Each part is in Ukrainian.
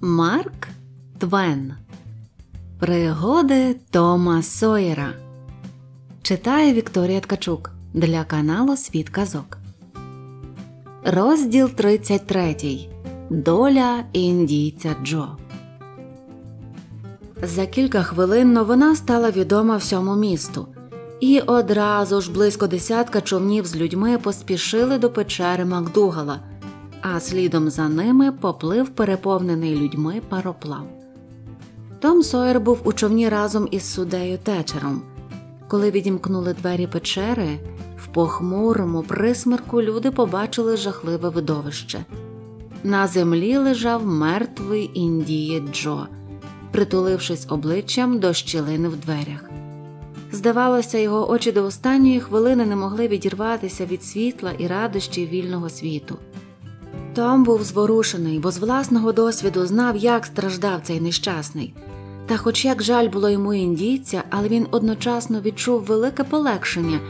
Марк Твен Пригоди Тома Сойера Читає Вікторія Ткачук для каналу Світ Казок. Розділ 33. Доля індійця Джо. За кілька хвилин новина стала відома всьому місту. І одразу ж близько десятка човнів з людьми поспішили до печери Макдугала – а слідом за ними поплив переповнений людьми пароплав. Том Сойер був у човні разом із судею течером. Коли відімкнули двері печери, в похмурому присмерку люди побачили жахливе видовище. На землі лежав мертвий індієць Джо, притулившись обличчям до щілини в дверях. Здавалося, його очі до останньої хвилини не могли відірватися від світла і радощі вільного світу. Том був зворушений, бо з власного досвіду знав, як страждав цей нещасний. Та, хоч як жаль було йому індійця, але він одночасно відчув велике полегшення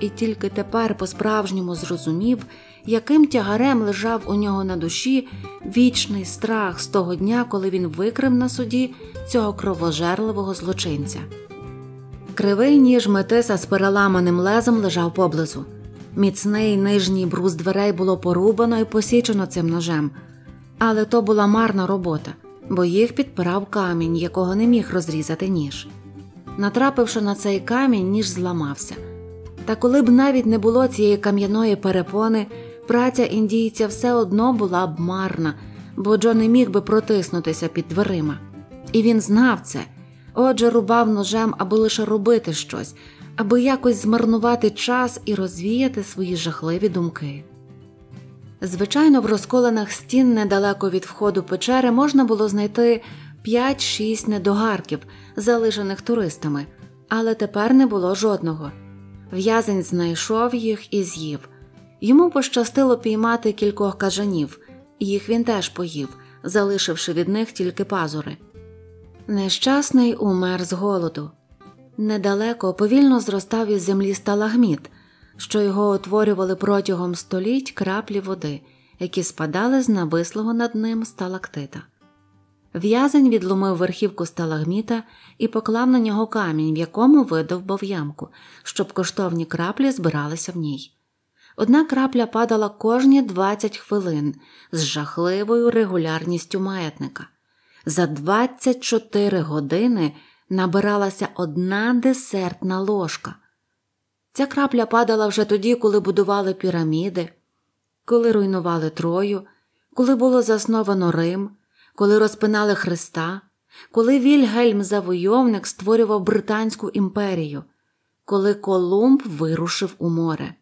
і тільки тепер по-справжньому зрозумів, яким тягарем лежав у нього на душі вічний страх з того дня, коли він викрив на суді цього кровожерливого злочинця. Кривий ніж метиса з переламаним лезом лежав поблизу. Міцний нижній брус дверей було порубано і посічено цим ножем, але то була марна робота, бо їх підпирав камінь, якого не міг розрізати ніж. Натрапивши на цей камінь, ніж зламався. Та коли б навіть не було цієї кам'яної перепони, праця індійця все одно була б марна, бо Джо не міг би протиснутися під дверима. І він знав це, отже, рубав ножем, аби лише робити щось, аби якось змарнувати час і розвіяти свої жахливі думки. Звичайно, в розколенах стін недалеко від входу печери можна було знайти 5-6 недогарків, залишених туристами, але тепер не було жодного. В'язень знайшов їх і з'їв. Йому пощастило піймати кількох кажанів, їх він теж поїв, залишивши від них тільки пазури. Нещасний умер з голоду. Недалеко повільно зростав із землі сталагміт, що його утворювали протягом століть краплі води, які спадали з навислого над ним сталактита. В'язень відломив верхівку сталагміта і поклав на нього камінь, в якому видовбав ямку, щоб коштовні краплі збиралися в ній. Одна крапля падала кожні 20 хвилин з жахливою регулярністю маятника. За 24 години набиралася одна десертна ложка. Ця крапля падала вже тоді, коли будували піраміди, коли руйнували Трою, коли було засновано Рим, коли розпинали Христа, коли Вільгельм Завойовник створював Британську імперію, коли Колумб вирушив у море.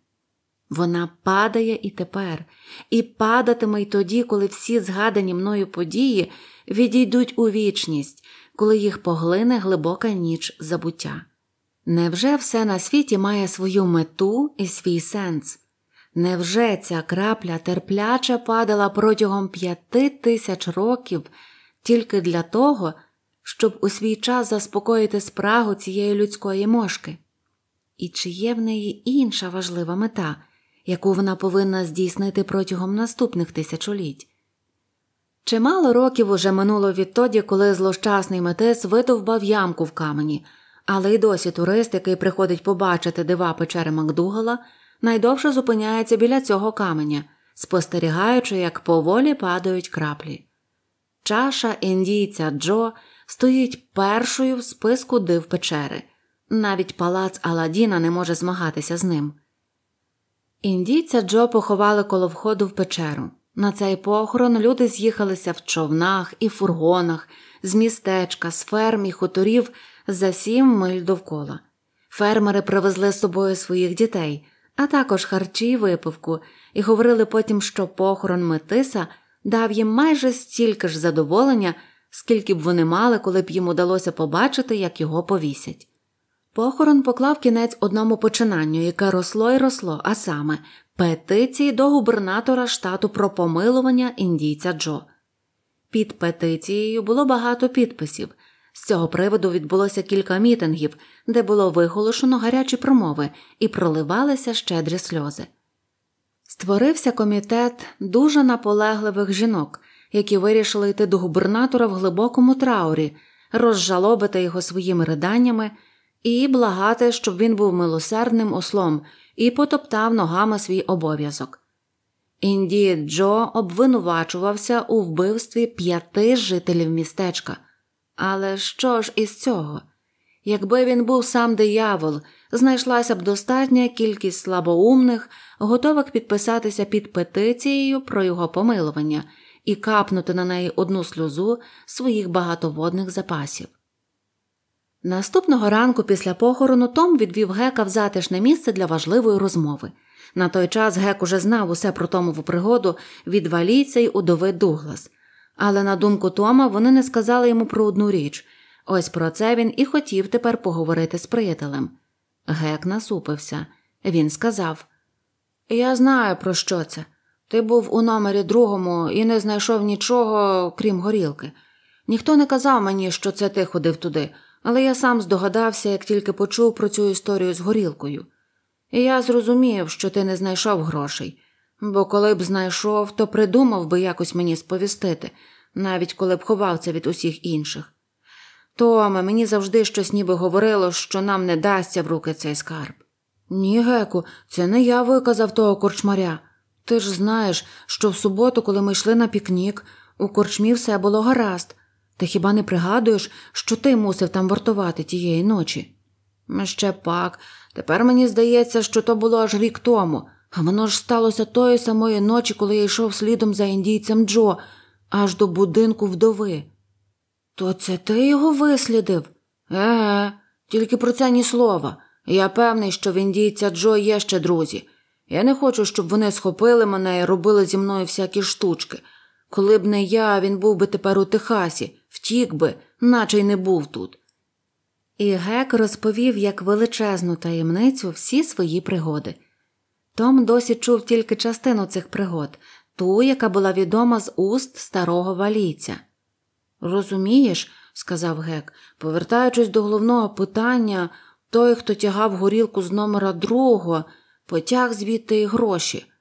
Вона падає і тепер, і падатиме й тоді, коли всі згадані мною події відійдуть у вічність, коли їх поглине глибока ніч забуття. Невже все на світі має свою мету і свій сенс? Невже ця крапля терпляче падала протягом п'яти тисяч років тільки для того, щоб у свій час заспокоїти спрагу цієї людської мошки? І чи є в неї інша важлива мета, яку вона повинна здійснити протягом наступних тисячоліть? Чимало років уже минуло відтоді, коли злощасний метис видовбав ямку в камені, але й досі турист, який приходить побачити дива печери Макдугала, найдовше зупиняється біля цього каменя, спостерігаючи, як поволі падають краплі. Чаша індійця Джо стоїть першою в списку див печери. Навіть палац Аладіна не може змагатися з ним. Індійця Джо поховали коло входу в печеру. На цей похорон люди з'їхалися в човнах і фургонах, з містечка, з ферм і хуторів за сім миль довкола. Фермери привезли з собою своїх дітей, а також харчі й випивку, і говорили потім, що похорон Метиса дав їм майже стільки ж задоволення, скільки б вони мали, коли б їм удалося побачити, як його повісять. Похорон поклав кінець одному починанню, яке росло і росло, а саме Петиції до губернатора штату про помилування індійця Джо. Під петицією було багато підписів. З цього приводу відбулося кілька мітингів, де було виголошено гарячі промови і проливалися щедрі сльози. Створився комітет дуже наполегливих жінок, які вирішили йти до губернатора в глибокому траурі, розжалобити його своїми риданнями і благати, щоб він був милосердним ослом і потоптав ногами свій обов'язок. Інді Джо обвинувачувався у вбивстві п'яти жителів містечка. Але що ж із цього? Якби він був сам диявол, знайшлася б достатня кількість слабоумних, готових підписатися під петицією про його помилування і капнути на неї одну сльозу своїх багатоводних запасів. Наступного ранку після похорону Том відвів гека в затишне місце для важливої розмови. На той час гек уже знав усе про Томову пригоду від валійця й удови Дуглас. Але на думку Тома вони не сказали йому про одну річ ось про це він і хотів тепер поговорити з приятелем. Гек насупився. Він сказав Я знаю, про що це. Ти був у номері другому і не знайшов нічого, крім горілки. Ніхто не казав мені, що це ти ходив туди але я сам здогадався, як тільки почув про цю історію з горілкою. І я зрозумів, що ти не знайшов грошей, бо коли б знайшов, то придумав би якось мені сповістити, навіть коли б ховав це від усіх інших. Томе, мені завжди щось ніби говорило, що нам не дасться в руки цей скарб. Ні, Геку, це не я виказав того корчмаря. Ти ж знаєш, що в суботу, коли ми йшли на пікнік, у корчмі все було гаразд, ти хіба не пригадуєш, що ти мусив там вартувати тієї ночі? Ще пак, тепер мені здається, що то було аж рік тому, а воно ж сталося тої самої ночі, коли я йшов слідом за індійцем Джо, аж до будинку вдови. То це ти його вислідив? Еге, тільки про це ні слова. Я певний, що в індійця Джо є ще друзі. Я не хочу, щоб вони схопили мене і робили зі мною всякі штучки. Коли б не я, він був би тепер у Техасі, втік би, наче й не був тут. І гек розповів як величезну таємницю всі свої пригоди. Том досі чув тільки частину цих пригод, ту, яка була відома з уст старого валійця. Розумієш, сказав гек, повертаючись до головного питання, той, хто тягав горілку з номера другого, потяг звідти і гроші.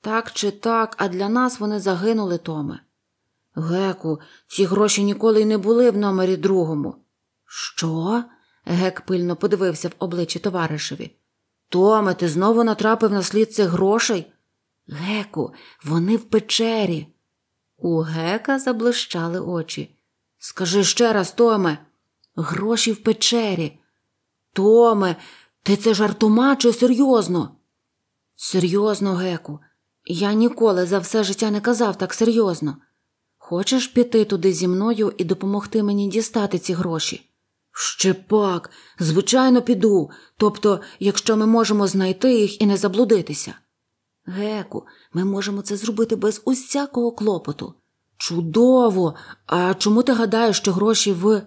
Так чи так, а для нас вони загинули, Томе. Геку, ці гроші ніколи й не були в номері другому. Що? Гек пильно подивився в обличчя товаришеві. Томе, ти знову натрапив на слід цих грошей? Геку, вони в печері. У гека заблищали очі. Скажи ще раз, Томе, гроші в печері. Томе, ти це жартома чи серйозно? Серйозно, Геку, я ніколи за все життя не казав так серйозно. Хочеш піти туди зі мною і допомогти мені дістати ці гроші? Ще пак, звичайно, піду. Тобто, якщо ми можемо знайти їх і не заблудитися. Геку, ми можемо це зробити без усякого клопоту. Чудово! А чому ти гадаєш, що гроші в.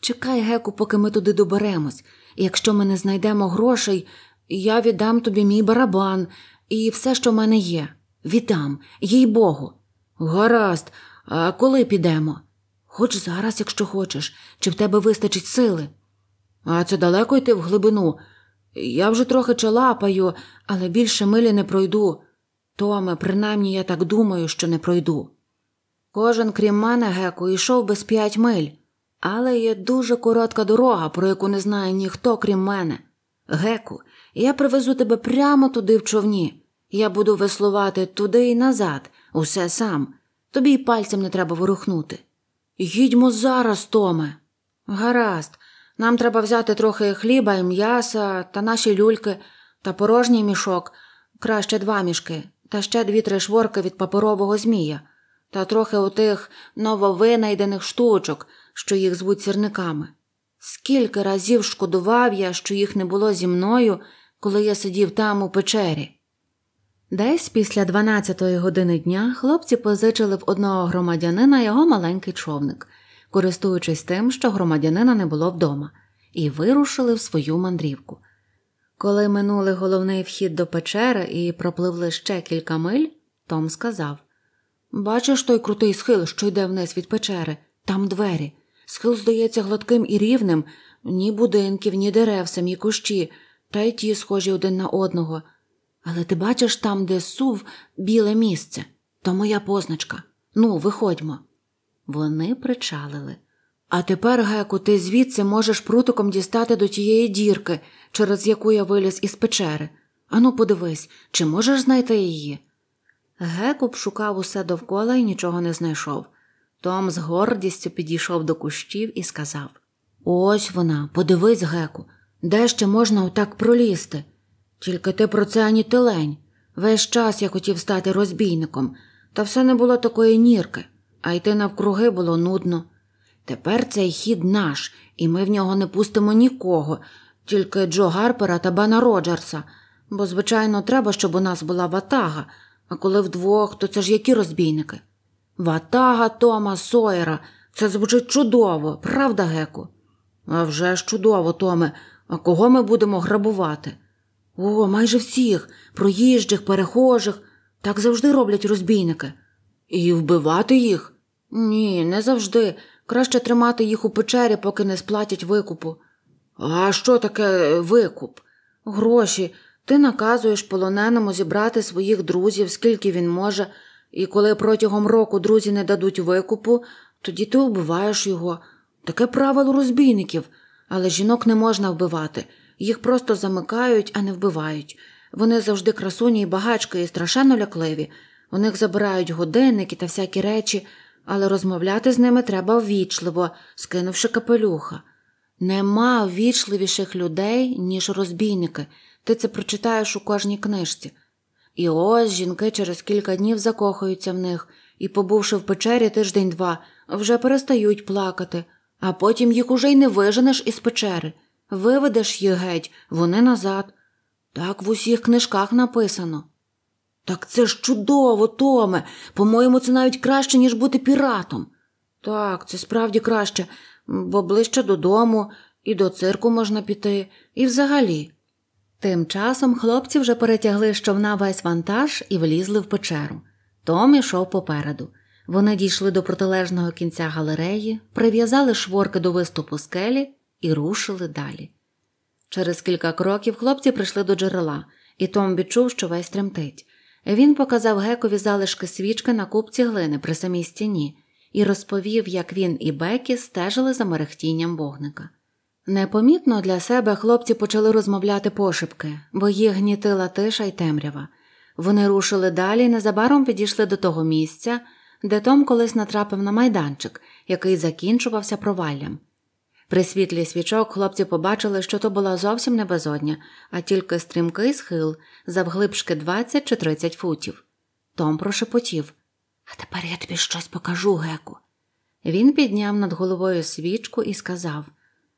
Чекай, Геку, поки ми туди доберемось, якщо ми не знайдемо грошей, я віддам тобі мій барабан і все, що в мене є. Віддам, їй богу. Гаразд, а коли підемо? Хоч зараз, якщо хочеш, чи в тебе вистачить сили. А це далеко йти в глибину. Я вже трохи чалапаю, але більше милі не пройду. Томе, принаймні, я так думаю, що не пройду. Кожен, крім мене, геку, йшов без п'ять миль, але є дуже коротка дорога, про яку не знає ніхто, крім мене. Геку, я привезу тебе прямо туди в човні. Я буду веслувати туди і назад, усе сам. Тобі й пальцем не треба ворухнути. Їдьмо зараз, Томе. Гаразд, нам треба взяти трохи хліба і м'яса та наші люльки та порожній мішок, краще два мішки, та ще дві три шворки від паперового змія, та трохи отих нововинайдених штучок, що їх звуть сірниками. Скільки разів шкодував я, що їх не було зі мною, коли я сидів там у печері. Десь після 12-ї години дня хлопці позичили в одного громадянина його маленький човник, користуючись тим, що громадянина не було вдома, і вирушили в свою мандрівку. Коли минули головний вхід до печери і пропливли ще кілька миль, Том сказав Бачиш той крутий схил, що йде вниз від печери, там двері. Схил здається гладким і рівним, ні будинків, ні дерев, самі кущі, та й ті схожі один на одного. Але ти бачиш там, де сув, біле місце, то моя позначка. Ну, виходьмо. Вони причалили. А тепер, Геку, ти звідси можеш прутиком дістати до тієї дірки, через яку я виліз із печери. Ану, подивись, чи можеш знайти її? Гекуб шукав усе довкола і нічого не знайшов. Том з гордістю підійшов до кущів і сказав Ось вона, подивись, Геку, де ще можна отак пролізти? Тільки ти про це ані телень. Весь час я хотів стати розбійником, та все не було такої нірки, а йти навкруги було нудно. Тепер цей хід наш, і ми в нього не пустимо нікого, тільки Джо Гарпера та Бена Роджерса. Бо, звичайно, треба, щоб у нас була ватага, а коли вдвох, то це ж які розбійники? Ватага Тома Сойера. Це звучить чудово, правда, Геку? «А вже ж чудово, Томе, а кого ми будемо грабувати? О, майже всіх проїжджих, перехожих. Так завжди роблять розбійники. І вбивати їх? Ні, не завжди. Краще тримати їх у печері, поки не сплатять викупу. А що таке е, викуп? Гроші. Ти наказуєш полоненому зібрати своїх друзів, скільки він може, і коли протягом року друзі не дадуть викупу, тоді ти вбиваєш його. Таке правило розбійників, але жінок не можна вбивати. Їх просто замикають, а не вбивають. Вони завжди красуні і багачки і страшенно лякливі. У них забирають годинники та всякі речі, але розмовляти з ними треба ввічливо, скинувши капелюха. Нема ввічливіших людей, ніж розбійники. Ти це прочитаєш у кожній книжці. І ось жінки через кілька днів закохаються в них і, побувши в печері тиждень два, вже перестають плакати, а потім їх уже й не виженеш із печери. Виведеш їх геть, вони назад. Так в усіх книжках написано. Так це ж чудово, Томе. По-моєму, це навіть краще, ніж бути піратом. Так, це справді краще, бо ближче додому, і до цирку можна піти, і взагалі. Тим часом хлопці вже перетягли з човна весь вантаж і влізли в печеру. Том ішов попереду. Вони дійшли до протилежного кінця галереї, прив'язали шворки до виступу скелі і рушили далі. Через кілька кроків хлопці прийшли до джерела, і Том відчув, що весь тремтить. Він показав гекові залишки свічки на купці глини при самій стіні і розповів, як він і Бекі стежили за мерехтінням вогника. Непомітно для себе хлопці почали розмовляти пошепки, бо їх гнітила тиша й темрява. Вони рушили далі і незабаром підійшли до того місця, де Том колись натрапив на майданчик, який закінчувався проваллям. При світлі свічок хлопці побачили, що то була зовсім не безодня, а тільки стрімкий схил завглибшки 20 чи 30 футів. Том прошепотів А тепер я тобі щось покажу, Геку. Він підняв над головою свічку і сказав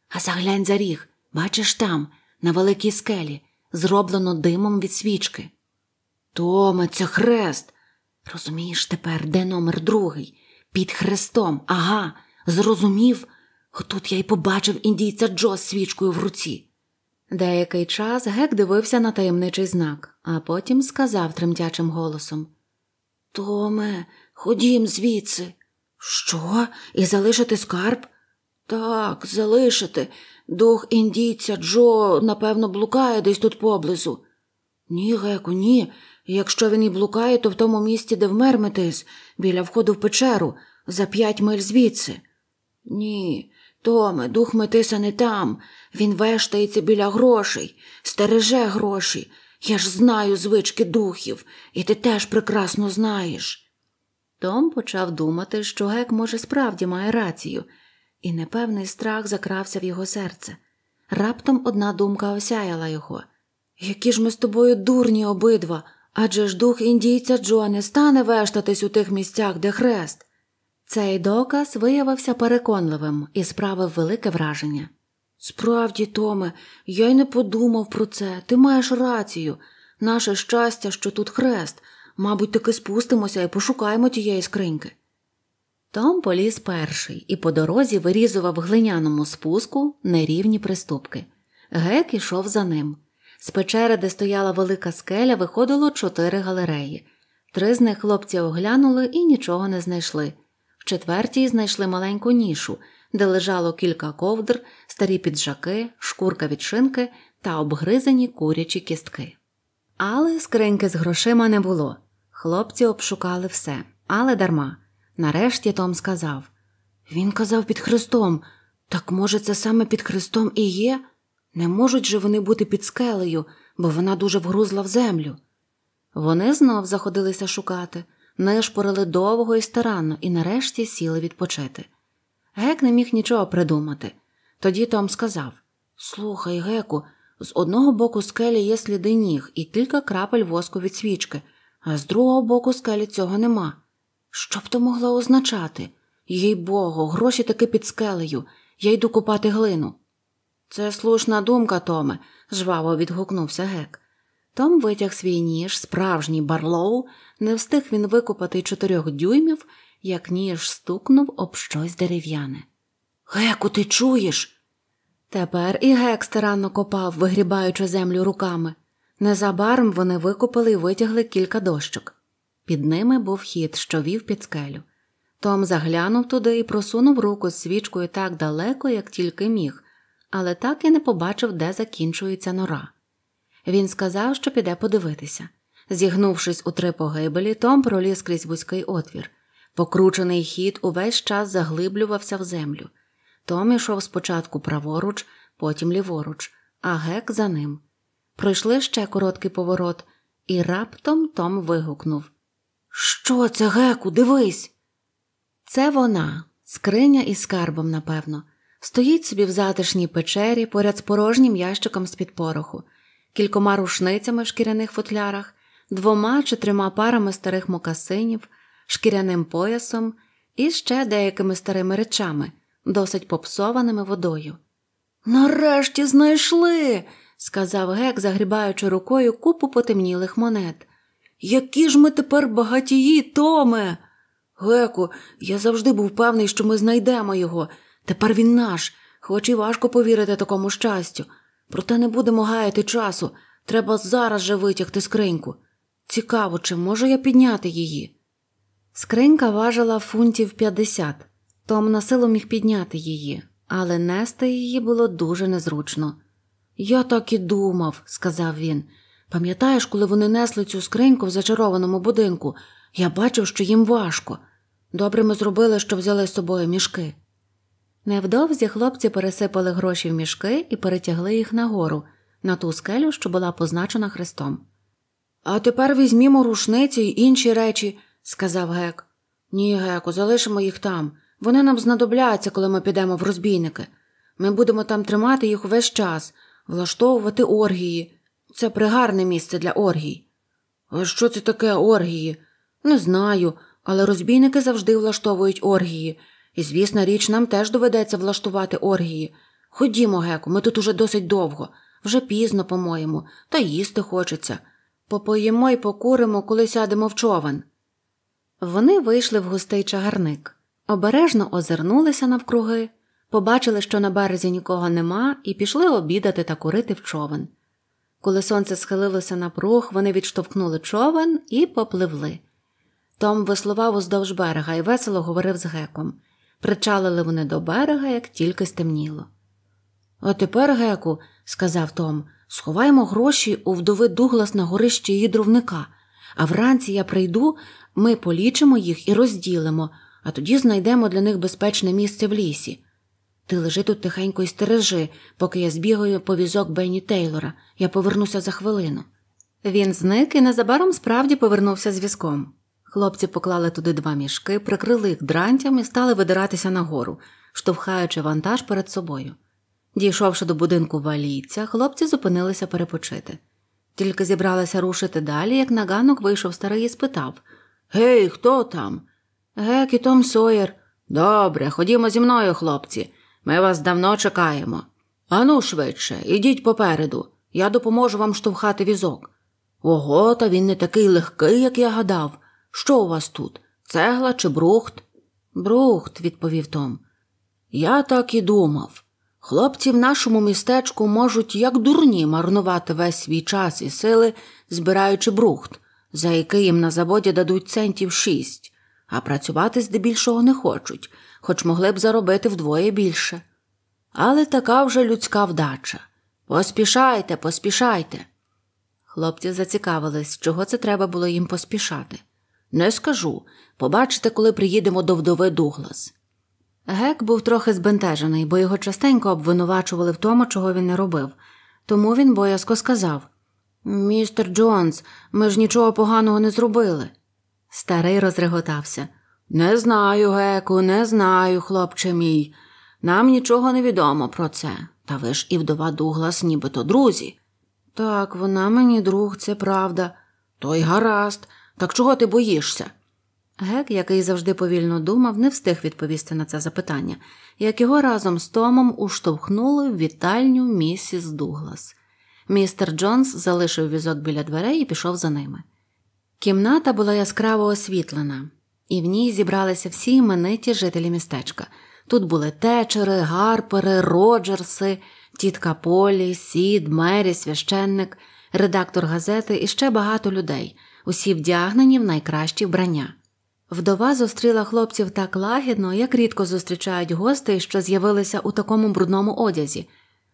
А заглянь за ріг, бачиш там, на великій скелі, зроблено димом від свічки. Томе, це хрест. Розумієш тепер, де номер другий? Під хрестом, ага, зрозумів. Тут я й побачив індійця Джо з свічкою в руці. Деякий час гек дивився на таємничий знак, а потім сказав тремтячим голосом Томе, ходім звідси. Що? І залишити скарб? Так, залишити. Дух індійця Джо, напевно, блукає десь тут поблизу. Ні, Геку, ні. Якщо він і блукає, то в тому місці, де вмер метис, біля входу в печеру, за п'ять миль звідси. Ні, Томе, дух метиса не там. Він вештається біля грошей, стереже гроші. Я ж знаю звички духів, і ти теж прекрасно знаєш. Том почав думати, що гек, може, справді має рацію, і непевний страх закрався в його серце. Раптом одна думка осяяла його. Які ж ми з тобою дурні обидва, адже ж дух індійця Джо не стане вештатись у тих місцях, де хрест. Цей доказ виявився переконливим і справив велике враження. Справді, Томе, я й не подумав про це, ти маєш рацію. Наше щастя, що тут хрест, мабуть, таки спустимося і пошукаємо тієї скриньки. Том поліз перший і по дорозі вирізував глиняному спуску нерівні приступки. Гек ішов за ним. З печери, де стояла велика скеля, виходило чотири галереї. Три з них хлопці оглянули і нічого не знайшли в четвертій знайшли маленьку нішу, де лежало кілька ковдр, старі піджаки, шкурка від шинки та обгризані курячі кістки. Але скриньки з грошима не було. Хлопці обшукали все, але дарма. Нарешті Том сказав Він казав під хрестом. Так, може, це саме під хрестом і є? Не можуть же вони бути під скелею, бо вона дуже вгрузла в землю. Вони знов заходилися шукати, нишпорили довго і старанно і нарешті сіли відпочити. Гек не міг нічого придумати. Тоді Том сказав Слухай, Геку, з одного боку скелі є сліди ніг і кілька крапель воску від свічки, а з другого боку скелі цього нема. Що б то могло означати? Їй богу, гроші таки під скелею. Я йду купати глину. Це слушна думка, Томе, жваво відгукнувся гек. Том витяг свій ніж, справжній барлоу, не встиг він викопати чотирьох дюймів, як ніж стукнув об щось дерев'яне. Геку, ти чуєш? Тепер і гек старанно копав, вигрібаючи землю руками. Незабаром вони викопали і витягли кілька дощок. Під ними був хід, що вів під скелю. Том заглянув туди і просунув руку з свічкою так далеко, як тільки міг, але так і не побачив, де закінчується нора. Він сказав, що піде подивитися. Зігнувшись у три погибелі, Том проліз крізь вузький отвір. Покручений хід увесь час заглиблювався в землю. Том ішов спочатку праворуч, потім ліворуч, а гек за ним. Пройшли ще короткий поворот, і раптом Том вигукнув Що це, геку, дивись? Це вона, скриня із скарбом, напевно, стоїть собі в затишній печері поряд з порожнім ящиком з під пороху кількома рушницями в шкіряних футлярах, двома чи трьома парами старих мокасинів, шкіряним поясом і ще деякими старими речами, досить попсованими водою. Нарешті знайшли, сказав гек, загрібаючи рукою купу потемнілих монет. Які ж ми тепер багатії, Томе. Геку, я завжди був певний, що ми знайдемо його. Тепер він наш, хоч і важко повірити такому щастю. Проте не будемо гаяти часу. Треба зараз же витягти скриньку. Цікаво, чи можу я підняти її? Скринька важила фунтів 50. Том на силу міг підняти її, але нести її було дуже незручно. Я так і думав, сказав він. Пам'ятаєш, коли вони несли цю скриньку в зачарованому будинку, я бачив, що їм важко. Добре ми зробили, що взяли з собою мішки. Невдовзі хлопці пересипали гроші в мішки і перетягли їх нагору, на ту скелю, що була позначена хрестом. А тепер візьмімо рушниці й інші речі, сказав гек. Ні, геку, залишимо їх там. Вони нам знадобляться, коли ми підемо в розбійники. Ми будемо там тримати їх весь час, влаштовувати оргії. Це пригарне місце для оргій. А що це таке оргії? Не знаю, але розбійники завжди влаштовують оргії. І, звісно, річ нам теж доведеться влаштувати оргії. Ходімо, Геку, ми тут уже досить довго, вже пізно, по-моєму, та їсти хочеться. Попоїмо й покуримо, коли сядемо в човен. Вони вийшли в густий чагарник, обережно озирнулися навкруги, побачили, що на березі нікого нема, і пішли обідати та курити в човен. Коли сонце схилилося на прух, вони відштовхнули човен і попливли. Том веслував уздовж берега і весело говорив з геком. Причалили вони до берега, як тільки стемніло. А тепер, Геку, сказав Том, сховаємо гроші у вдови Дуглас на горищі її дровника, а вранці я прийду, ми полічимо їх і розділимо, а тоді знайдемо для них безпечне місце в лісі. Ти лежи тут тихенько і стережи, поки я збігаю по візок Бенні Тейлора. Я повернуся за хвилину. Він зник і незабаром справді повернувся з візком. Хлопці поклали туди два мішки, прикрили їх дрантям і стали видиратися нагору, штовхаючи вантаж перед собою. Дійшовши до будинку валійця, хлопці зупинилися перепочити. Тільки зібралися рушити далі, як на ганок вийшов старий і спитав Гей, хто там? Гек і Том Сойер. Добре, ходімо зі мною, хлопці. Ми вас давно чекаємо. Ану, швидше, ідіть попереду. Я допоможу вам штовхати візок. Ого, та він не такий легкий, як я гадав. Що у вас тут? Цегла чи брухт? Брухт, відповів Том. Я так і думав. Хлопці в нашому містечку можуть, як дурні, марнувати весь свій час і сили, збираючи брухт, за який їм на заводі дадуть центів шість, а працювати здебільшого не хочуть, хоч могли б заробити вдвоє більше. Але така вже людська вдача. Поспішайте, поспішайте. Хлопці зацікавились, чого це треба було їм поспішати. Не скажу. Побачите, коли приїдемо до вдови Дуглас. Гек був трохи збентежений, бо його частенько обвинувачували в тому, чого він не робив. Тому він боязко сказав Містер Джонс, ми ж нічого поганого не зробили. Старий розреготався. Не знаю, Геку, не знаю, хлопче мій. Нам нічого не відомо про це. Та ви ж і вдова Дуглас, нібито друзі. Так, вона мені друг, це правда. Той гаразд. Так чого ти боїшся? Гек, який завжди повільно думав, не встиг відповісти на це запитання, як його разом з Томом уштовхнули в вітальню місіс Дуглас. Містер Джонс залишив візок біля дверей і пішов за ними. Кімната була яскраво освітлена, і в ній зібралися всі імениті жителі містечка. Тут були течери, гарпери, роджерси, тітка Полі, сід, мері, священник, редактор газети і ще багато людей усі вдягнені в найкращі вбрання. Вдова зустріла хлопців так лагідно, як рідко зустрічають гостей, що з'явилися у такому брудному одязі.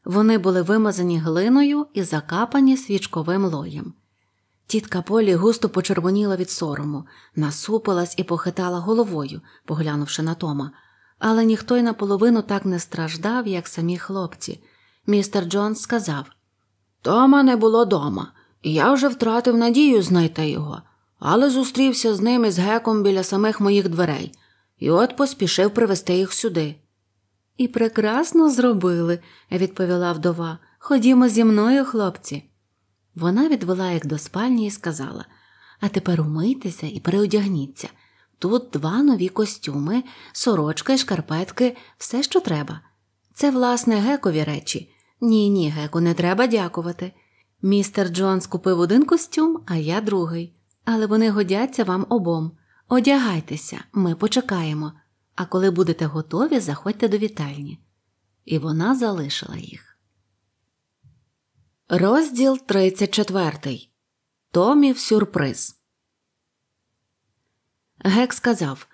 Вони були вимазані глиною і закапані свічковим лоєм. Тітка Полі густо почервоніла від сорому, насупилась і похитала головою, поглянувши на Тома, але ніхто й наполовину так не страждав, як самі хлопці. Містер Джонс сказав Тома не було дома. Я вже втратив надію знайти його, але зустрівся з ним і з геком біля самих моїх дверей і от поспішив привезти їх сюди. І прекрасно зробили, відповіла вдова. Ходімо зі мною, хлопці. Вона відвела їх до спальні і сказала А тепер умийтеся і переодягніться. Тут два нові костюми, сорочка і шкарпетки, все, що треба. Це, власне, гекові речі. Ні, ні, геку, не треба дякувати. Містер Джонс купив один костюм, а я другий, але вони годяться вам обом. Одягайтеся, ми почекаємо, а коли будете готові, заходьте до вітальні. І вона залишила їх. Розділ 34. Томів сюрприз. Гек сказав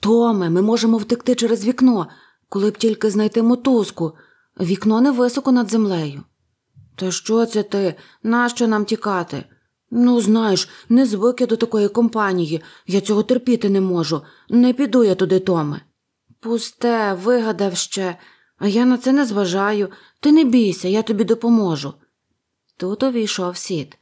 Томе, ми можемо втекти через вікно, коли б тільки знайти мотузку. Вікно невисоко над землею. Та що це ти? Нащо нам тікати? Ну, знаєш, не звик я до такої компанії. Я цього терпіти не можу. Не піду я туди, Томе. Пусте, вигадав ще, а я на це не зважаю. Ти не бійся, я тобі допоможу. Тут увійшов сід.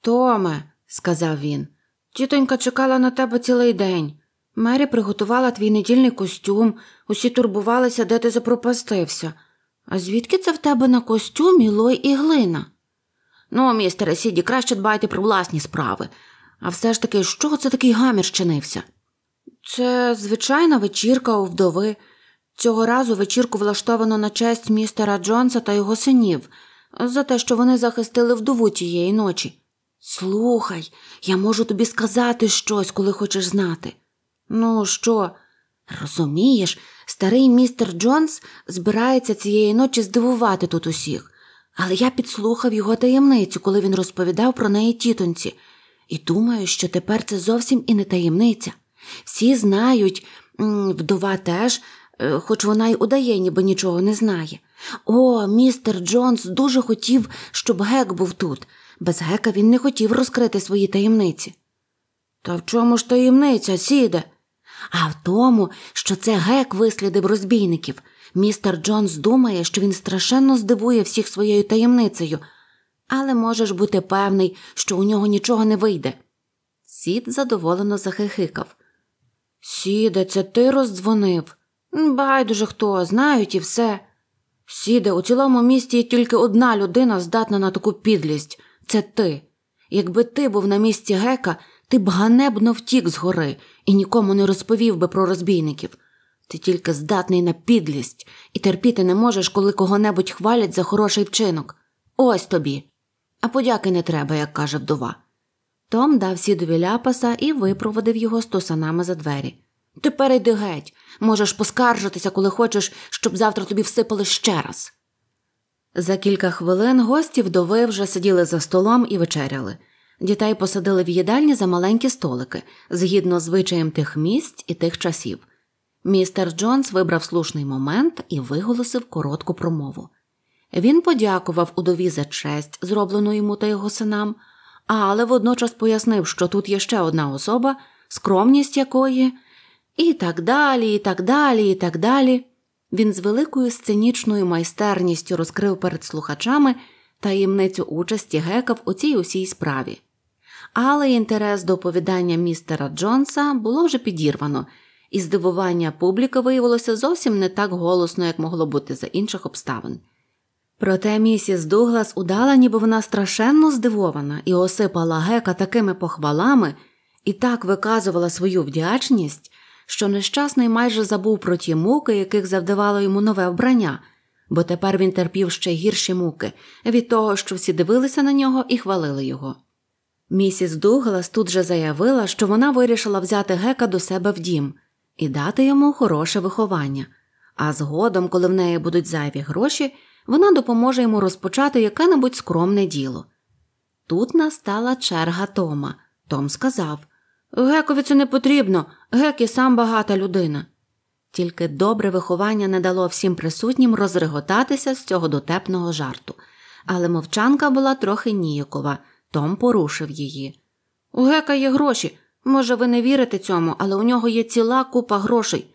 Томе, сказав він, тітонька чекала на тебе цілий день. Мері приготувала твій недільний костюм, усі турбувалися, де ти запропастився. А звідки це в тебе на костюмі лой і глина? Ну, містере Сіді, краще дбайте про власні справи. А все ж таки, з чого це такий гамір чинився? Це звичайна вечірка у вдови. Цього разу вечірку влаштовано на честь містера Джонса та його синів за те, що вони захистили вдову тієї ночі. Слухай, я можу тобі сказати щось, коли хочеш знати. Ну, що? Розумієш, старий містер Джонс збирається цієї ночі здивувати тут усіх, але я підслухав його таємницю, коли він розповідав про неї тітонці, і думаю, що тепер це зовсім і не таємниця. Всі знають, вдова теж, е, хоч вона й удає, ніби нічого не знає. О, містер Джонс дуже хотів, щоб гек був тут. Без гека він не хотів розкрити свої таємниці. Та в чому ж таємниця, сіде? а в тому, що це гек вислідив розбійників. Містер Джонс думає, що він страшенно здивує всіх своєю таємницею, але можеш бути певний, що у нього нічого не вийде. Сід задоволено захихикав. Сіде, це ти роздзвонив. Байдуже хто, знають і все. Сіде, у цілому місті є тільки одна людина, здатна на таку підлість це ти. Якби ти був на місці гека, ти б ганебно втік з гори і нікому не розповів би про розбійників. Ти тільки здатний на підлість і терпіти не можеш, коли кого-небудь хвалять за хороший вчинок. Ось тобі. А подяки не треба, як каже вдова. Том дав сідові ляпаса і випроводив його стосанами за двері. Тепер йди геть, можеш поскаржитися, коли хочеш, щоб завтра тобі всипали ще раз. За кілька хвилин гості вдови вже сиділи за столом і вечеряли. Дітей посадили в їдальні за маленькі столики згідно з звичаєм тих місць і тих часів. Містер Джонс вибрав слушний момент і виголосив коротку промову. Він подякував удові за честь, зроблену йому та його синам, але водночас пояснив, що тут є ще одна особа, скромність якої, і так далі, і так далі, і так далі. Він з великою сценічною майстерністю розкрив перед слухачами таємницю участі гека в оцій усій справі але інтерес до оповідання містера Джонса було вже підірвано, і здивування публіки виявилося зовсім не так голосно, як могло бути за інших обставин. Проте місіс Дуглас удала, ніби вона страшенно здивована і осипала гека такими похвалами і так виказувала свою вдячність, що нещасний майже забув про ті муки, яких завдавало йому нове вбрання, бо тепер він терпів ще гірші муки від того, що всі дивилися на нього і хвалили його. Місіс Дуглас тут же заявила, що вона вирішила взяти гека до себе в дім і дати йому хороше виховання, а згодом, коли в неї будуть зайві гроші, вона допоможе йому розпочати яке небудь скромне діло. Тут настала черга Тома. Том сказав Гекові це не потрібно, гек і сам багата людина. Тільки добре виховання не дало всім присутнім розреготатися з цього дотепного жарту, але мовчанка була трохи ніякова. Том порушив її. У гека є гроші. Може, ви не вірите цьому, але у нього є ціла купа грошей.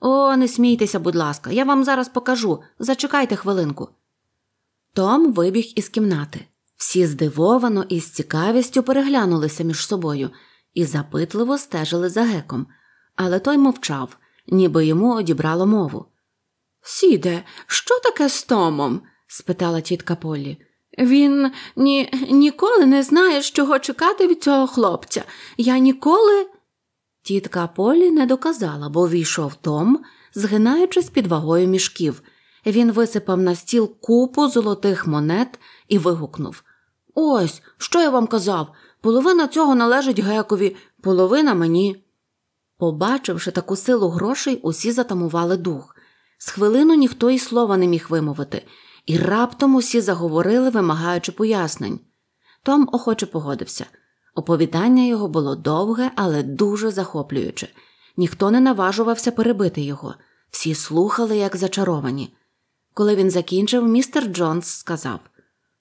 О, не смійтеся, будь ласка, я вам зараз покажу. Зачекайте хвилинку. Том вибіг із кімнати. Всі здивовано і з цікавістю переглянулися між собою і запитливо стежили за геком, але той мовчав, ніби йому одібрало мову. Сіде, що таке з Томом? спитала тітка Полі. Він ні, ніколи не знає, чого чекати від цього хлопця. Я ніколи. Тітка Полі не доказала, бо війшов Том, згинаючись під вагою мішків. Він висипав на стіл купу золотих монет і вигукнув Ось, що я вам казав. Половина цього належить гекові, половина мені. Побачивши таку силу грошей, усі затамували дух. З хвилину ніхто й слова не міг вимовити і раптом усі заговорили, вимагаючи пояснень. Том охоче погодився. Оповідання його було довге, але дуже захоплююче. Ніхто не наважувався перебити його, всі слухали, як зачаровані. Коли він закінчив, містер Джонс сказав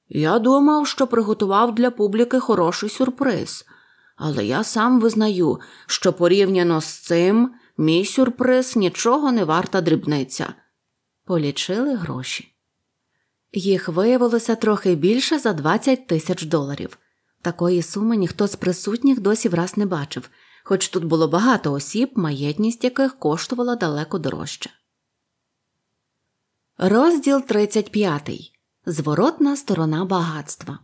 Я думав, що приготував для публіки хороший сюрприз, але я сам визнаю, що порівняно з цим мій сюрприз нічого не варта дрібниця. Полічили гроші. Їх виявилося трохи більше за 20 тисяч доларів. Такої суми ніхто з присутніх досі враз не бачив, хоч тут було багато осіб, маєтність яких коштувала далеко дорожче. Розділ 35. Зворотна сторона багатства.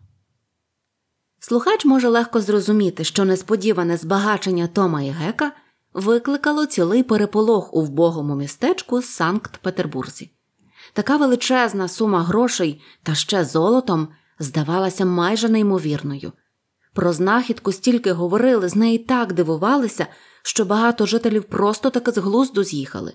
Слухач може легко зрозуміти, що несподіване збагачення Тома і Гека викликало цілий переполох у вбогому містечку Санкт Петербурзі. Така величезна сума грошей та ще золотом здавалася майже неймовірною. Про знахідку стільки говорили, з неї так дивувалися, що багато жителів просто таки з глузду з'їхали.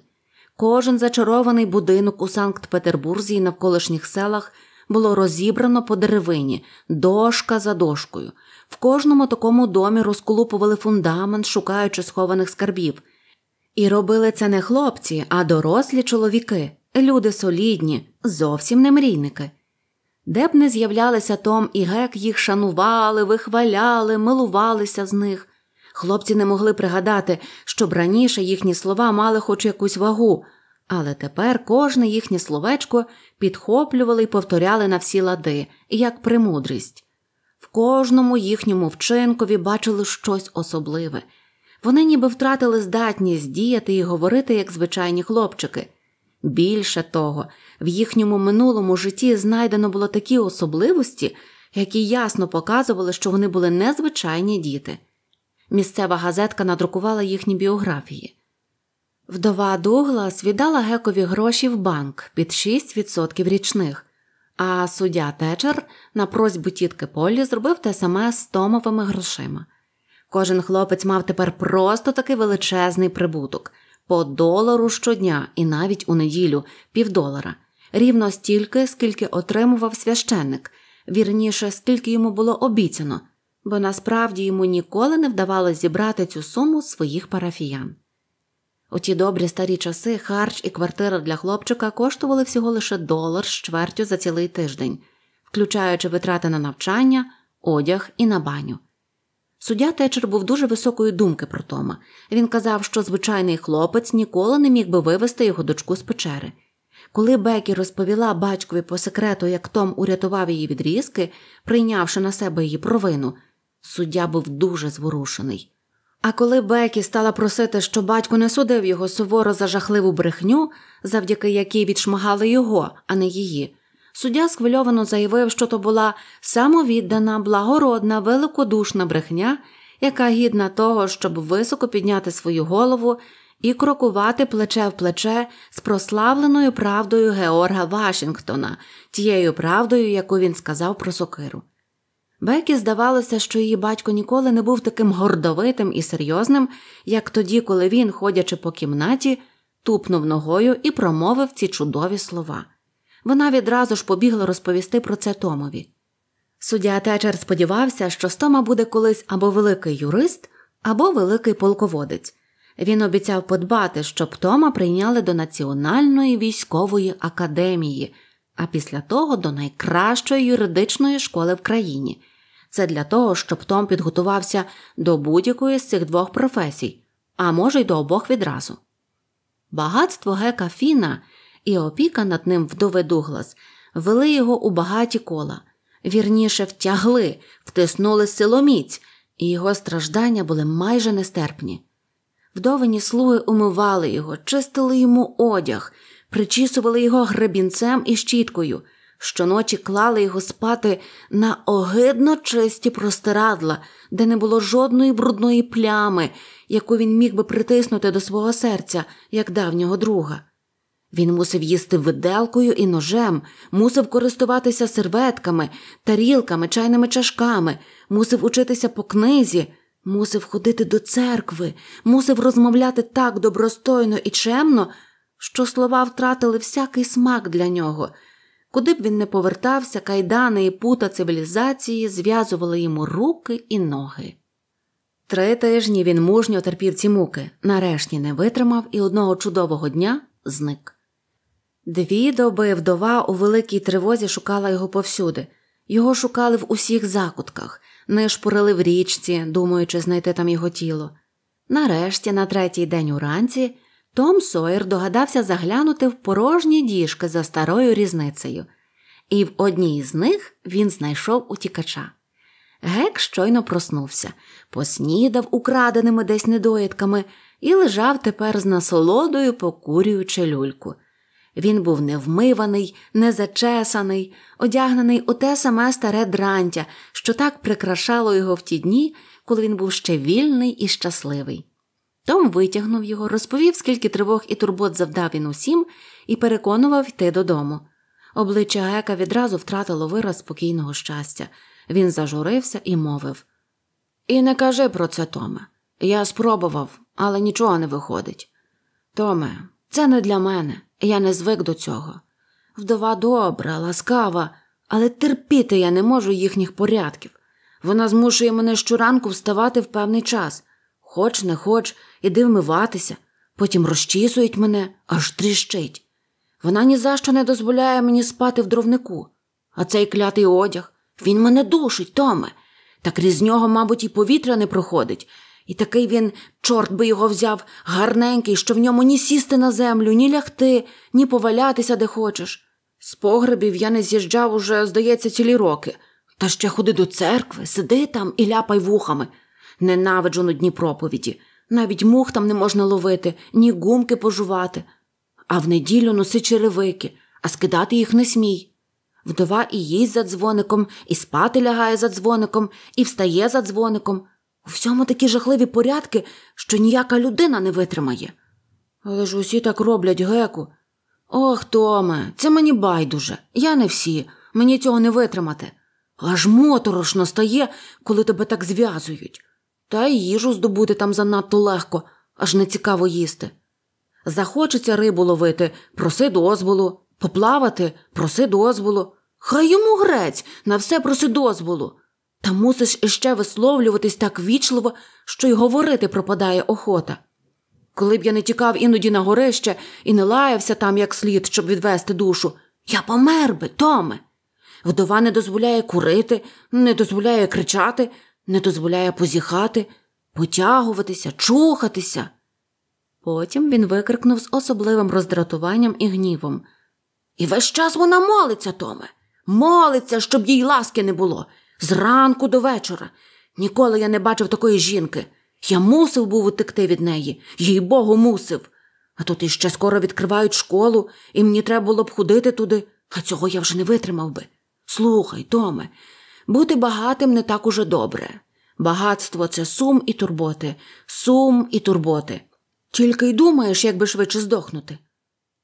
Кожен зачарований будинок у Санкт Петербурзі і навколишніх селах було розібрано по деревині, дошка за дошкою. В кожному такому домі розколупували фундамент, шукаючи схованих скарбів. І робили це не хлопці, а дорослі чоловіки. Люди солідні, зовсім не мрійники. Де б не з'являлися Том і Гек, їх шанували, вихваляли, милувалися з них. Хлопці не могли пригадати, щоб раніше їхні слова мали хоч якусь вагу, але тепер кожне їхнє словечко підхоплювали і повторяли на всі лади, як премудрість. В кожному їхньому вчинкові бачили щось особливе. Вони ніби втратили здатність діяти і говорити, як звичайні хлопчики. Більше того, в їхньому минулому житті знайдено було такі особливості, які ясно показували, що вони були незвичайні діти. Місцева газетка надрукувала їхні біографії. Вдова Дуглас віддала гекові гроші в банк під 6% річних, а суддя Течер на просьбу тітки Полі зробив те саме з томовими грошима. Кожен хлопець мав тепер просто такий величезний прибуток по долару щодня і навіть у неділю півдолара, рівно стільки, скільки отримував священник, вірніше, скільки йому було обіцяно, бо насправді йому ніколи не вдавалося зібрати цю суму своїх парафіян. У ті добрі старі часи харч і квартира для хлопчика коштували всього лише долар з чвертю за цілий тиждень, включаючи витрати на навчання, одяг і на баню. Суддя Течер був дуже високої думки про Тома. Він казав, що звичайний хлопець ніколи не міг би вивести його дочку з печери. Коли Бекі розповіла батькові по секрету, як Том урятував її від різки, прийнявши на себе її провину, суддя був дуже зворушений. А коли Бекі стала просити, що батько не судив його суворо за жахливу брехню, завдяки якій відшмагали його, а не її, Суддя схвильовано заявив, що то була самовіддана, благородна, великодушна брехня, яка гідна того, щоб високо підняти свою голову і крокувати плече в плече з прославленою правдою Георга Вашингтона, тією правдою, яку він сказав про сокиру. Бекі здавалося, що її батько ніколи не був таким гордовитим і серйозним, як тоді, коли він, ходячи по кімнаті, тупнув ногою і промовив ці чудові слова. Вона відразу ж побігла розповісти про це Томові. Суддя течер сподівався, що з Тома буде колись або великий юрист, або великий полководець. Він обіцяв подбати, щоб Тома прийняли до Національної військової академії, а після того до найкращої юридичної школи в країні. Це для того, щоб Том підготувався до будь-якої з цих двох професій, а може й до обох відразу. Багатство Гека Фіна і опіка над ним вдове Дуглас вели його у багаті кола, вірніше втягли, втиснули силоміць, і його страждання були майже нестерпні. Вдовині слуги умивали його, чистили йому одяг, причісували його гребінцем і щіткою, щоночі клали його спати на огидно чисті простирадла, де не було жодної брудної плями, яку він міг би притиснути до свого серця, як давнього друга. Він мусив їсти виделкою і ножем, мусив користуватися серветками, тарілками, чайними чашками, мусив учитися по книзі, мусив ходити до церкви, мусив розмовляти так добростойно і чемно, що слова втратили всякий смак для нього. Куди б він не повертався, кайдани і пута цивілізації зв'язували йому руки і ноги. Три тижні він мужньо терпів ці муки, нарешті не витримав і одного чудового дня зник. Дві доби вдова у великій тривозі шукала його повсюди. Його шукали в усіх закутках, нишпурили в річці, думаючи знайти там його тіло. Нарешті, на третій день уранці, Том Сойер догадався заглянути в порожні діжки за старою різницею, і в одній з них він знайшов утікача. Гек щойно проснувся, поснідав украденими десь недоїдками і лежав тепер з насолодою, покурюючи люльку. Він був невмиваний, незачесаний, одягнений у те саме старе дрантя, що так прикрашало його в ті дні, коли він був ще вільний і щасливий. Том витягнув його, розповів, скільки тривог і турбот завдав він усім, і переконував йти додому. Обличчя Гека відразу втратило вираз спокійного щастя. Він зажурився і мовив І не кажи про це, Томе. Я спробував, але нічого не виходить. Томе, це не для мене. Я не звик до цього. Вдова добра, ласкава, але терпіти я не можу їхніх порядків. Вона змушує мене щоранку вставати в певний час. Хоч не хоч, іди вмиватися, потім розчісують мене, аж тріщить. Вона ні за що не дозволяє мені спати в дровнику, а цей клятий одяг. Він мене душить, Томе. Так крізь нього, мабуть, і повітря не проходить, і такий він, чорт би його взяв, гарненький, що в ньому ні сісти на землю, ні лягти, ні повалятися де хочеш. З погребів я не з'їжджав уже, здається, цілі роки. Та ще ходи до церкви, сиди там і ляпай вухами. Ненавиджу нудні проповіді. Навіть мух там не можна ловити, ні гумки пожувати. А в неділю носи черевики, а скидати їх не смій. Вдова і їсть за дзвоником, і спати лягає за дзвоником, і встає за дзвоником. У всьому такі жахливі порядки, що ніяка людина не витримає. Але ж усі так роблять геку. Ох, Томе, це мені байдуже. Я не всі, мені цього не витримати. Аж моторошно стає, коли тебе так зв'язують. Та й їжу здобути там занадто легко, аж не цікаво їсти. Захочеться рибу ловити, проси дозволу, поплавати, проси дозволу. Хай йому грець, на все проси дозволу. Та мусиш іще висловлюватись так вічливо, що й говорити пропадає охота. Коли б я не тікав іноді на горище і не лаявся там як слід, щоб відвести душу, я помер би, Томе. Вдова не дозволяє курити, не дозволяє кричати, не дозволяє позіхати, потягуватися, чухатися. Потім він викрикнув з особливим роздратуванням і гнівом. І весь час вона молиться, Томе, молиться, щоб їй ласки не було зранку до вечора. Ніколи я не бачив такої жінки. Я мусив був утекти від неї, їй богу, мусив. А тут іще скоро відкривають школу, і мені треба було б ходити туди, а цього я вже не витримав би. Слухай, Томе, бути багатим не так уже добре. Багатство це сум і турботи, сум і турботи. Тільки й думаєш, як би швидше здохнути.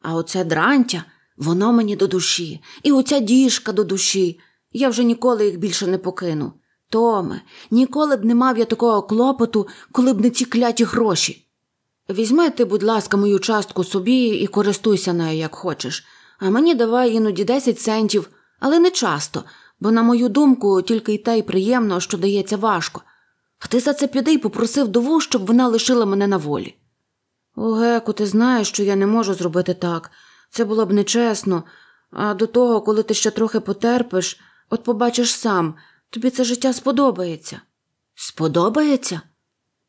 А оце дрантя, воно мені до душі, і оця діжка до душі. Я вже ніколи їх більше не покину. Томе, ніколи б не мав я такого клопоту, коли б не ці кляті гроші. Візьмете, будь ласка, мою частку собі і користуйся нею, як хочеш, а мені давай іноді 10 центів, але не часто, бо, на мою думку, тільки й те й приємно, що дається важко. А ти за це піди й попросив дову, щоб вона лишила мене на волі. «О, Геку, ти знаєш, що я не можу зробити так. Це було б нечесно, а до того, коли ти ще трохи потерпиш. От побачиш сам, тобі це життя сподобається. Сподобається?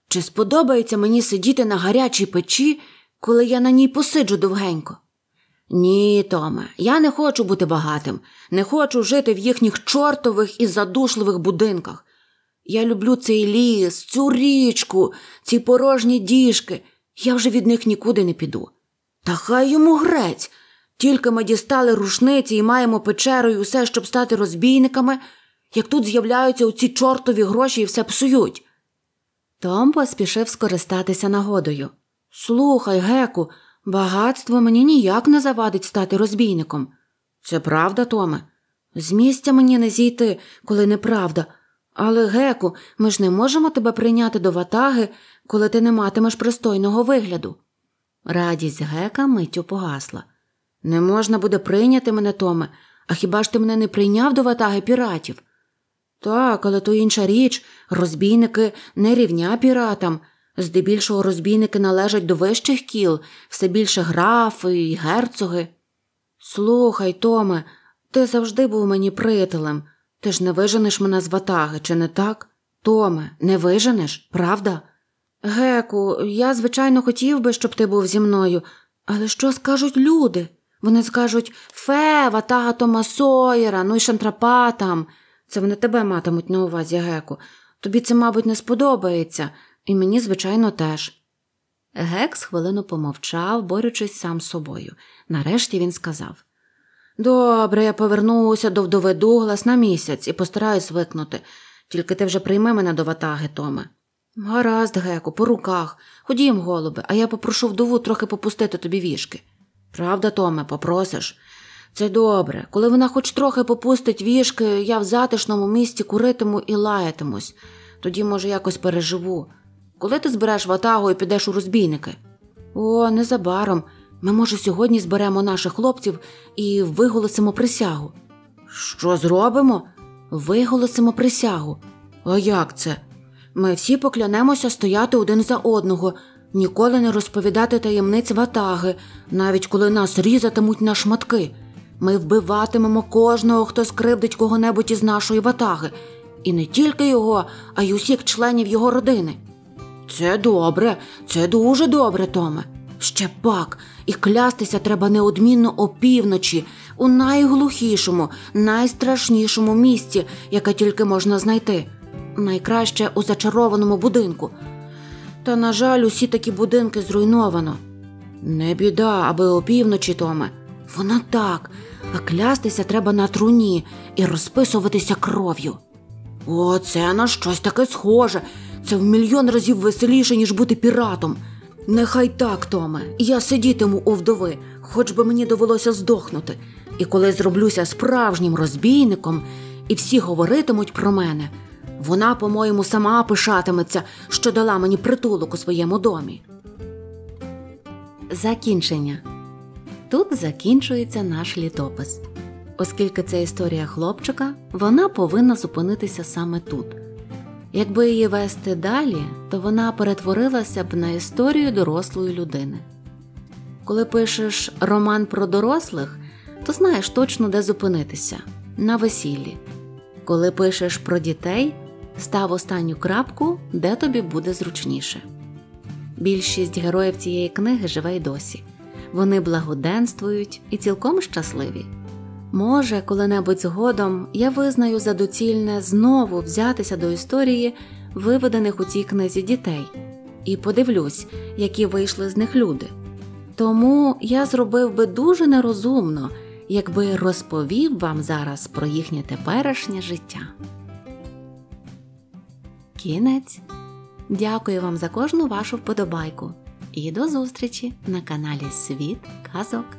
Чи сподобається мені сидіти на гарячій печі, коли я на ній посиджу довгенько? Ні, Томе, я не хочу бути багатим, не хочу жити в їхніх чортових і задушливих будинках. Я люблю цей ліс, цю річку, ці порожні діжки. Я вже від них нікуди не піду. Та хай йому грець, тільки ми дістали рушниці і маємо печеру і усе, щоб стати розбійниками, як тут з'являються оці чортові гроші і все псують. Том поспішив скористатися нагодою. Слухай, Геку, багатство мені ніяк не завадить стати розбійником. Це правда, Томе? З місця мені не зійти, коли неправда. Але, Геку, ми ж не можемо тебе прийняти до ватаги, коли ти не матимеш пристойного вигляду. Радість Гека миттю погасла. Не можна буде прийняти мене, Томе, а хіба ж ти мене не прийняв до ватаги піратів? Так, але то інша річ, розбійники не рівня піратам. Здебільшого розбійники належать до вищих кіл, все більше графи і герцоги. Слухай, Томе, ти завжди був мені приятелем. Ти ж не виженеш мене з ватаги, чи не так? Томе, не виженеш, правда? Геку, я, звичайно, хотів би, щоб ти був зі мною, але що скажуть люди? Вони скажуть Фева, тага Тома Сойера, ну і шантрапатам. Це вони тебе матимуть на увазі, Геку. Тобі це, мабуть, не сподобається, і мені, звичайно, теж. Гек з хвилину помовчав, борючись сам з собою. Нарешті він сказав Добре, я повернуся до вдови Дуглас на місяць і постараюсь викнути, Тільки ти вже прийми мене до ватаги, Томе. Гаразд, Геку, по руках. Ходім, голубе, а я попрошу вдову трохи попустити тобі вішки. Правда, Томе, попросиш? Це добре. Коли вона хоч трохи попустить вішки, я в затишному місті куритиму і лаятимусь. Тоді, може, якось переживу. Коли ти збереш ватагу і підеш у розбійники? О, незабаром. Ми, може, сьогодні зберемо наших хлопців і виголосимо присягу. Що зробимо? Виголосимо присягу. А як це? Ми всі поклянемося стояти один за одного, ніколи не розповідати таємниць ватаги, навіть коли нас різатимуть на шматки. Ми вбиватимемо кожного, хто скривдить кого-небудь із нашої ватаги, і не тільки його, а й усіх членів його родини. Це добре, це дуже добре, Томе. Ще пак, і клястися треба неодмінно опівночі, у найглухішому, найстрашнішому місці, яке тільки можна знайти, найкраще у зачарованому будинку. Та, на жаль, усі такі будинки зруйновано. Не біда, аби опівночі, Томе. Вона так, а клястися треба на труні і розписуватися кров'ю. О, це на щось таке схоже. Це в мільйон разів веселіше, ніж бути піратом. Нехай так, Томе. Я сидітиму у вдови, хоч би мені довелося здохнути. І коли зроблюся справжнім розбійником, і всі говоритимуть про мене. Вона, по-моєму, сама пишатиметься, що дала мені притулок у своєму домі. Закінчення. Тут закінчується наш літопис. Оскільки це історія хлопчика, вона повинна зупинитися саме тут. Якби її вести далі, то вона перетворилася б на історію дорослої людини. Коли пишеш роман про дорослих, то знаєш точно, де зупинитися на весіллі. Коли пишеш про дітей, став останню крапку, де тобі буде зручніше. Більшість героїв цієї книги живе й досі. Вони благоденствують і цілком щасливі. Може, коли-небудь згодом я визнаю за доцільне знову взятися до історії, виведених у цій книзі дітей, і подивлюсь, які вийшли з них люди. Тому я зробив би дуже нерозумно, якби розповів вам зараз про їхнє теперішнє життя. Кінець. Дякую вам за кожну вашу вподобайку і до зустрічі на каналі Світ Казок.